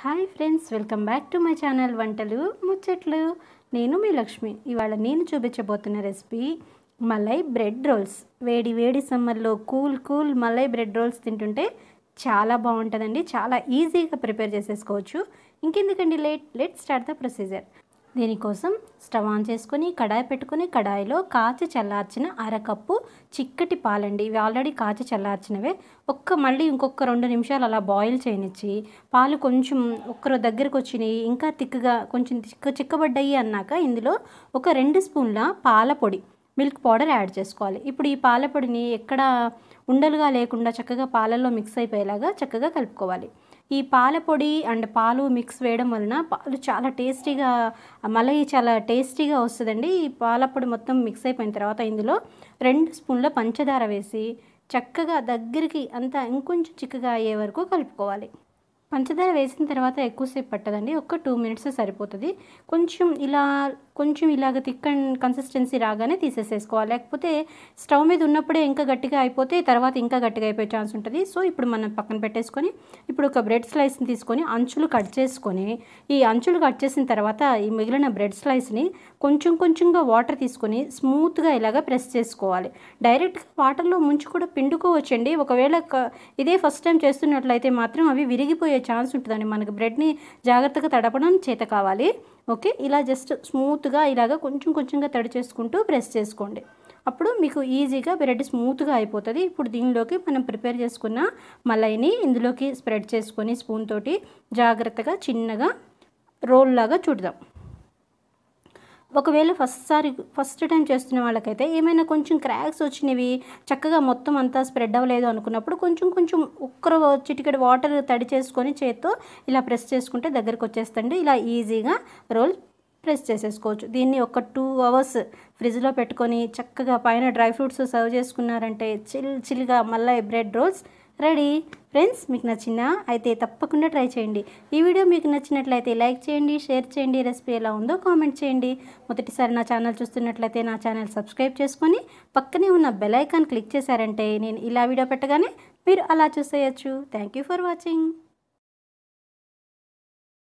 hi friends welcome back to my channel వంటలు ముచ్చట్లు నేను మీ లక్ష్మి ఇవాళ నేను చూపించబోతున్న రెసిపీ మలై బ్రెడ్ రోల్స్ వేడి వేడి సమ్మర్లో cool cool malai bread rolls తింటుంటే చాలా బాగుంటుందండి చాలా ఈజీగా ప్రిపేర్ చేసేసుకోవచ్చు ఇంకెందుకండి late let start the procedure దీనికోసం స్టవ్ ఆన్ చేసుకొని కడాయి పెట్టుకుని కడాయిలో కాచి చల్లార్చిన అరకప్పు చిక్కటి పాలండి ఇవి ఆల్రెడీ కాచి చల్లార్చినవే ఒక్క మళ్ళీ ఇంకొక రెండు నిమిషాలు అలా బాయిల్ చేయనిచ్చి పాలు కొంచెం ఒక్కరు దగ్గరకు వచ్చినాయి ఇంకా తిక్కగా కొంచెం చిక్క చిక్కబడ్డాయి అన్నాక ఇందులో ఒక రెండు స్పూన్ల పాల పొడి మిల్క్ పౌడర్ యాడ్ చేసుకోవాలి ఇప్పుడు ఈ పాల పొడిని ఎక్కడ ఉండలుగా లేకుండా చక్కగా పాలల్లో మిక్స్ అయిపోయేలాగా చక్కగా కలుపుకోవాలి ఈ పాల పొడి అండ్ పాలు మిక్స్ వేయడం వలన పాలు చాలా టేస్టీగా మళ్ళీ చాలా టేస్టీగా వస్తుందండి ఈ పాల పొడి మొత్తం మిక్స్ అయిపోయిన తర్వాత ఇందులో రెండు స్పూన్ల పంచదార వేసి చక్కగా దగ్గరికి అంతా ఇంకొంచెం చిక్కగా అయ్యే వరకు కలుపుకోవాలి పంచదార వేసిన తర్వాత ఎక్కువసేపు పట్టదండి ఒక టూ మినిట్స్ సరిపోతుంది కొంచెం ఇలా కొంచెం ఇలాగ థిక్ అండ్ కన్సిస్టెన్సీ రాగానే తీసేసేసుకోవాలి లేకపోతే స్టవ్ మీద ఉన్నప్పుడే ఇంకా గట్టిగా అయిపోతే తర్వాత ఇంకా గట్టిగా అయిపోయే ఛాన్స్ ఉంటుంది సో ఇప్పుడు మనం పక్కన పెట్టేసుకొని ఇప్పుడు ఒక బ్రెడ్ స్లైస్ని తీసుకొని అంచులు కట్ చేసుకొని ఈ అంచులు కట్ చేసిన తర్వాత ఈ మిగిలిన బ్రెడ్ స్లైస్ని కొంచెం కొంచెంగా వాటర్ తీసుకొని స్మూత్గా ఇలాగ ప్రెస్ చేసుకోవాలి డైరెక్ట్గా వాటర్లో ముంచి కూడా పిండుకోవచ్చండి ఒకవేళ ఇదే ఫస్ట్ టైం చేస్తున్నట్లయితే మాత్రం అవి విరిగిపోయే ఛాన్స్ ఉంటుందండి మనకు బ్రెడ్ని జాగ్రత్తగా తడపడం చేత కావాలి ఓకే ఇలా జస్ట్ స్మూత్గా ఇలాగ కొంచెం కొంచెంగా తడి చేసుకుంటూ ప్రెస్ చేసుకోండి అప్పుడు మీకు ఈజీగా బ్రెడ్ స్మూత్గా అయిపోతుంది ఇప్పుడు దీనిలోకి మనం ప్రిపేర్ చేసుకున్న మలైని ఇందులోకి స్ప్రెడ్ చేసుకొని స్పూన్ తోటి జాగ్రత్తగా చిన్నగా రోల్ లాగా చుడదాం ఒకవేళ ఫస్ట్ సారి ఫస్ట్ టైం చేస్తున్న వాళ్ళకైతే ఏమైనా కొంచెం క్రాక్స్ వచ్చినవి చక్కగా మొత్తం అంతా స్ప్రెడ్ అవ్వలేదు అనుకున్నప్పుడు కొంచెం కొంచెం ఒక్కరు చిటికెడు వాటర్ తడి చేసుకొని చేత్తో ఇలా ప్రెస్ చేసుకుంటే దగ్గరకు వచ్చేస్తండి ఇలా ఈజీగా రోల్ ప్రెస్ చేసేసుకోవచ్చు దీన్ని ఒక టూ అవర్స్ ఫ్రిడ్జ్లో పెట్టుకొని చక్కగా పైన డ్రై ఫ్రూట్స్ సర్వ్ చేసుకున్నారంటే చిల్ చిల్గా మళ్ళీ బ్రెడ్ రోల్స్ రెడీ ఫ్రెండ్స్ మీకు నచ్చిన అయితే తప్పకుండా ట్రై చేయండి ఈ వీడియో మీకు నచ్చినట్లయితే లైక్ చేయండి షేర్ చేయండి రెసిపీ ఎలా ఉందో కామెంట్ చేయండి మొదటిసారి నా ఛానల్ చూస్తున్నట్లయితే నా ఛానల్ సబ్స్క్రైబ్ చేసుకొని పక్కనే ఉన్న బెలైకాన్ క్లిక్ చేశారంటే నేను ఇలా వీడియో పెట్టగానే మీరు అలా చూసేయచ్చు థ్యాంక్ ఫర్ వాచింగ్